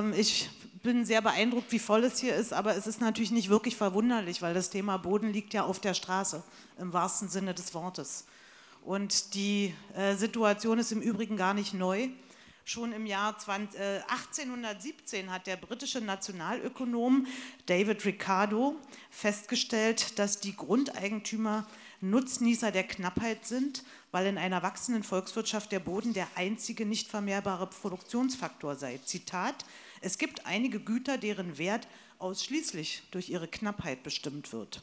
Ähm, ich bin sehr beeindruckt, wie voll es hier ist, aber es ist natürlich nicht wirklich verwunderlich, weil das Thema Boden liegt ja auf der Straße, im wahrsten Sinne des Wortes. Und die äh, Situation ist im Übrigen gar nicht neu. Schon im Jahr 20, äh, 1817 hat der britische Nationalökonom David Ricardo festgestellt, dass die Grundeigentümer Nutznießer der Knappheit sind, weil in einer wachsenden Volkswirtschaft der Boden der einzige nicht vermehrbare Produktionsfaktor sei. Zitat, es gibt einige Güter, deren Wert ausschließlich durch ihre Knappheit bestimmt wird.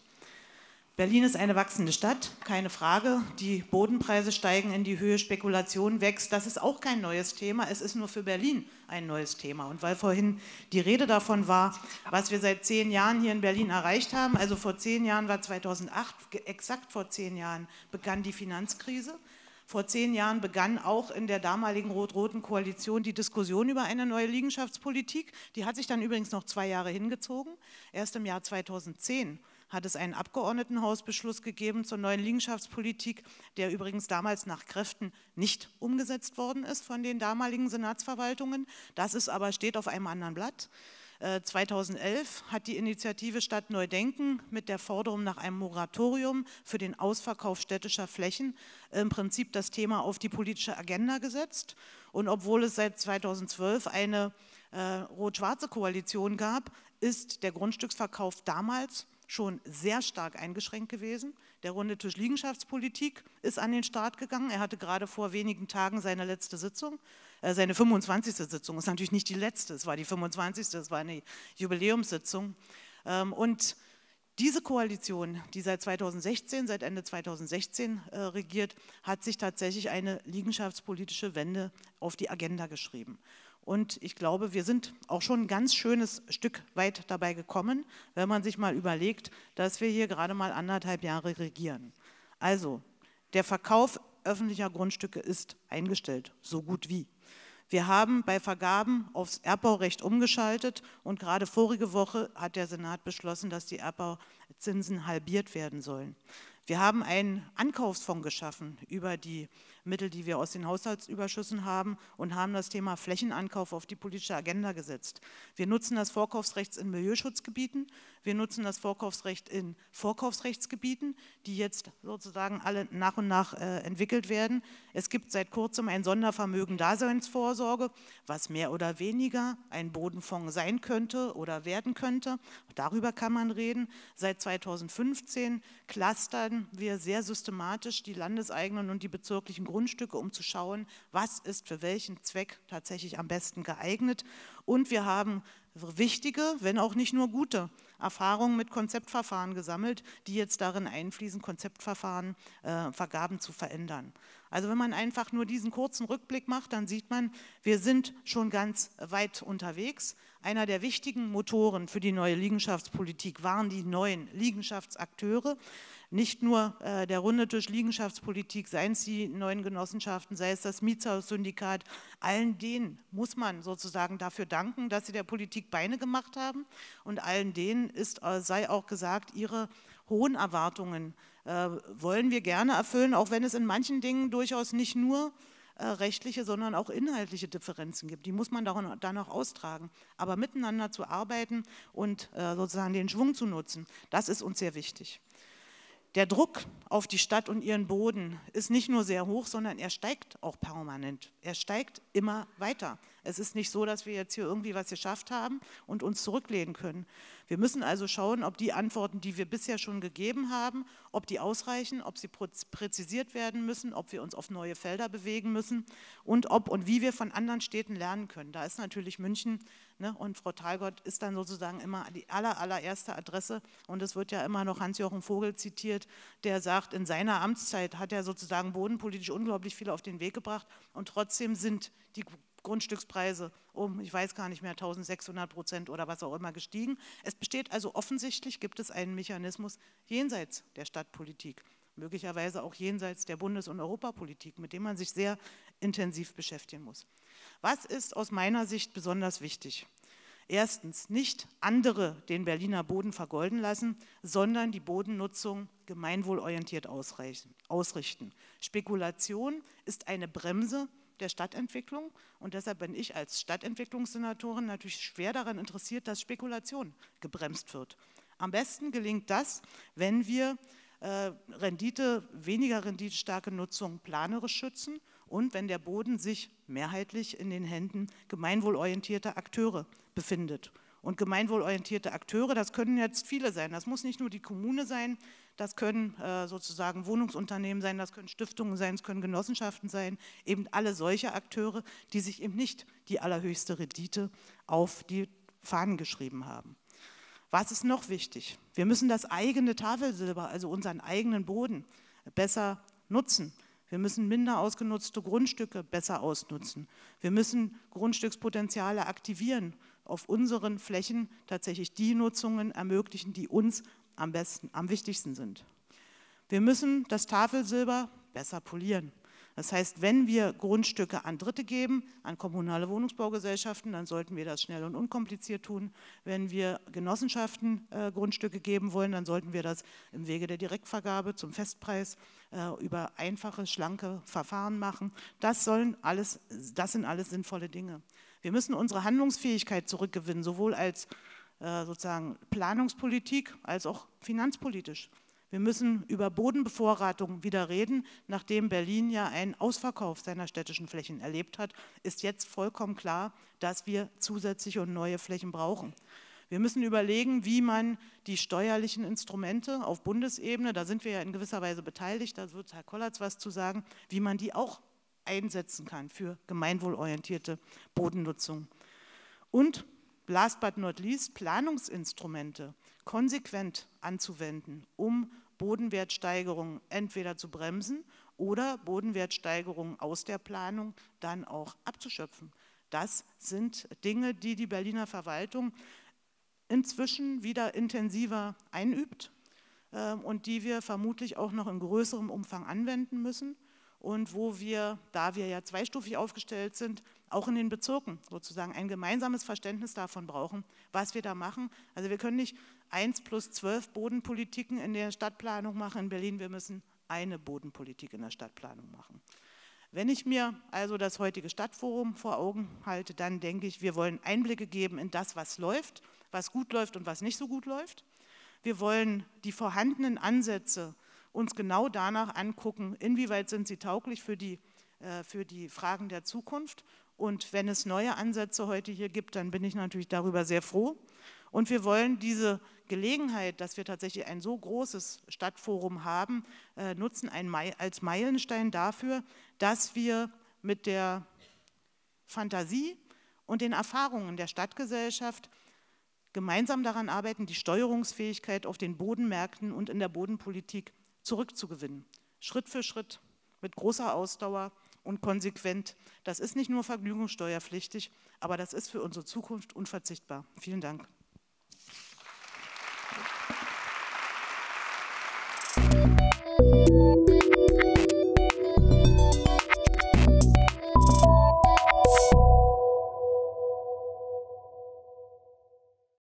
Berlin ist eine wachsende Stadt, keine Frage. Die Bodenpreise steigen in die Höhe, Spekulation wächst. Das ist auch kein neues Thema. Es ist nur für Berlin ein neues Thema. Und weil vorhin die Rede davon war, was wir seit zehn Jahren hier in Berlin erreicht haben, also vor zehn Jahren war 2008, exakt vor zehn Jahren begann die Finanzkrise. Vor zehn Jahren begann auch in der damaligen rot-roten Koalition die Diskussion über eine neue Liegenschaftspolitik. Die hat sich dann übrigens noch zwei Jahre hingezogen. Erst im Jahr 2010 hat es einen Abgeordnetenhausbeschluss gegeben zur neuen Liegenschaftspolitik, der übrigens damals nach Kräften nicht umgesetzt worden ist von den damaligen Senatsverwaltungen. Das ist aber steht auf einem anderen Blatt. 2011 äh, hat die Initiative Stadt Neudenken mit der Forderung nach einem Moratorium für den Ausverkauf städtischer Flächen im Prinzip das Thema auf die politische Agenda gesetzt. Und obwohl es seit 2012 eine äh, rot-schwarze Koalition gab, ist der Grundstücksverkauf damals schon sehr stark eingeschränkt gewesen. Der Runde Tisch Liegenschaftspolitik ist an den Start gegangen. Er hatte gerade vor wenigen Tagen seine letzte Sitzung, äh, seine 25. Sitzung. Ist natürlich nicht die letzte, es war die 25. Es war eine Jubiläumssitzung. Ähm, und diese Koalition, die seit 2016, seit Ende 2016 äh, regiert, hat sich tatsächlich eine liegenschaftspolitische Wende auf die Agenda geschrieben. Und ich glaube, wir sind auch schon ein ganz schönes Stück weit dabei gekommen, wenn man sich mal überlegt, dass wir hier gerade mal anderthalb Jahre regieren. Also, der Verkauf öffentlicher Grundstücke ist eingestellt, so gut wie. Wir haben bei Vergaben aufs Erbbaurecht umgeschaltet und gerade vorige Woche hat der Senat beschlossen, dass die Erbbauzinsen halbiert werden sollen. Wir haben einen Ankaufsfonds geschaffen über die Mittel, die wir aus den Haushaltsüberschüssen haben und haben das Thema Flächenankauf auf die politische Agenda gesetzt. Wir nutzen das Vorkaufsrecht in Milieuschutzgebieten, wir nutzen das Vorkaufsrecht in Vorkaufsrechtsgebieten, die jetzt sozusagen alle nach und nach äh, entwickelt werden. Es gibt seit kurzem ein Sondervermögen Daseinsvorsorge, was mehr oder weniger ein Bodenfonds sein könnte oder werden könnte. Darüber kann man reden. Seit 2015 clustern wir sehr systematisch die landeseigenen und die bezirklichen Gruppen Grundstücke, um zu schauen, was ist für welchen Zweck tatsächlich am besten geeignet. Und wir haben wichtige, wenn auch nicht nur gute Erfahrungen mit Konzeptverfahren gesammelt, die jetzt darin einfließen, Konzeptverfahren, äh, Vergaben zu verändern. Also wenn man einfach nur diesen kurzen Rückblick macht, dann sieht man, wir sind schon ganz weit unterwegs. Einer der wichtigen Motoren für die neue Liegenschaftspolitik waren die neuen Liegenschaftsakteure. Nicht nur äh, der Rundetisch Liegenschaftspolitik, seien es die neuen Genossenschaften, sei es das Mietshaus-Syndikat, allen denen muss man sozusagen dafür danken, dass sie der Politik Beine gemacht haben. Und allen denen ist, äh, sei auch gesagt, ihre hohen Erwartungen äh, wollen wir gerne erfüllen, auch wenn es in manchen Dingen durchaus nicht nur äh, rechtliche, sondern auch inhaltliche Differenzen gibt. Die muss man dann auch austragen. Aber miteinander zu arbeiten und äh, sozusagen den Schwung zu nutzen, das ist uns sehr wichtig. Der Druck auf die Stadt und ihren Boden ist nicht nur sehr hoch, sondern er steigt auch permanent. Er steigt immer weiter. Es ist nicht so, dass wir jetzt hier irgendwie was geschafft haben und uns zurücklehnen können. Wir müssen also schauen, ob die Antworten, die wir bisher schon gegeben haben, ob die ausreichen, ob sie präzisiert werden müssen, ob wir uns auf neue Felder bewegen müssen und ob und wie wir von anderen Städten lernen können. Da ist natürlich München ne, und Frau Talgott ist dann sozusagen immer die aller, allererste Adresse und es wird ja immer noch Hans-Jochen Vogel zitiert, der sagt, in seiner Amtszeit hat er sozusagen bodenpolitisch unglaublich viel auf den Weg gebracht und trotzdem sind die Grundstückspreise um, ich weiß gar nicht mehr, 1600 Prozent oder was auch immer gestiegen. Es besteht also offensichtlich, gibt es einen Mechanismus jenseits der Stadtpolitik, möglicherweise auch jenseits der Bundes- und Europapolitik, mit dem man sich sehr intensiv beschäftigen muss. Was ist aus meiner Sicht besonders wichtig? Erstens, nicht andere den Berliner Boden vergolden lassen, sondern die Bodennutzung gemeinwohlorientiert ausrichten. Spekulation ist eine Bremse der Stadtentwicklung. Und deshalb bin ich als Stadtentwicklungssenatorin natürlich schwer daran interessiert, dass Spekulation gebremst wird. Am besten gelingt das, wenn wir äh, Rendite, weniger renditestarke Nutzung planerisch schützen und wenn der Boden sich mehrheitlich in den Händen gemeinwohlorientierter Akteure befindet. Und gemeinwohlorientierte Akteure, das können jetzt viele sein. Das muss nicht nur die Kommune sein, das können äh, sozusagen Wohnungsunternehmen sein, das können Stiftungen sein, es können Genossenschaften sein, eben alle solche Akteure, die sich eben nicht die allerhöchste Rendite auf die Fahnen geschrieben haben. Was ist noch wichtig? Wir müssen das eigene Tafelsilber, also unseren eigenen Boden, besser nutzen. Wir müssen minder ausgenutzte Grundstücke besser ausnutzen. Wir müssen Grundstückspotenziale aktivieren, auf unseren Flächen tatsächlich die Nutzungen ermöglichen, die uns am besten, am wichtigsten sind. Wir müssen das Tafelsilber besser polieren. Das heißt, wenn wir Grundstücke an Dritte geben, an kommunale Wohnungsbaugesellschaften, dann sollten wir das schnell und unkompliziert tun. Wenn wir Genossenschaften äh, Grundstücke geben wollen, dann sollten wir das im Wege der Direktvergabe zum Festpreis äh, über einfache, schlanke Verfahren machen. Das, sollen alles, das sind alles sinnvolle Dinge. Wir müssen unsere Handlungsfähigkeit zurückgewinnen, sowohl als äh, sozusagen Planungspolitik als auch finanzpolitisch. Wir müssen über Bodenbevorratung wieder reden. Nachdem Berlin ja einen Ausverkauf seiner städtischen Flächen erlebt hat, ist jetzt vollkommen klar, dass wir zusätzliche und neue Flächen brauchen. Wir müssen überlegen, wie man die steuerlichen Instrumente auf Bundesebene, da sind wir ja in gewisser Weise beteiligt, da wird Herr Kollatz was zu sagen, wie man die auch einsetzen kann für gemeinwohlorientierte Bodennutzung. Und last but not least Planungsinstrumente konsequent anzuwenden, um Bodenwertsteigerungen entweder zu bremsen oder Bodenwertsteigerungen aus der Planung dann auch abzuschöpfen. Das sind Dinge, die die Berliner Verwaltung inzwischen wieder intensiver einübt ähm, und die wir vermutlich auch noch in größerem Umfang anwenden müssen und wo wir, da wir ja zweistufig aufgestellt sind, auch in den Bezirken sozusagen ein gemeinsames Verständnis davon brauchen, was wir da machen. Also wir können nicht eins plus zwölf Bodenpolitiken in der Stadtplanung machen in Berlin, wir müssen eine Bodenpolitik in der Stadtplanung machen. Wenn ich mir also das heutige Stadtforum vor Augen halte, dann denke ich, wir wollen Einblicke geben in das, was läuft, was gut läuft und was nicht so gut läuft. Wir wollen die vorhandenen Ansätze uns genau danach angucken, inwieweit sind sie tauglich für die, äh, für die Fragen der Zukunft. Und wenn es neue Ansätze heute hier gibt, dann bin ich natürlich darüber sehr froh. Und wir wollen diese Gelegenheit, dass wir tatsächlich ein so großes Stadtforum haben, äh, nutzen als Meilenstein dafür, dass wir mit der Fantasie und den Erfahrungen der Stadtgesellschaft gemeinsam daran arbeiten, die Steuerungsfähigkeit auf den Bodenmärkten und in der Bodenpolitik zurückzugewinnen. Schritt für Schritt, mit großer Ausdauer und konsequent. Das ist nicht nur vergnügungssteuerpflichtig, aber das ist für unsere Zukunft unverzichtbar. Vielen Dank.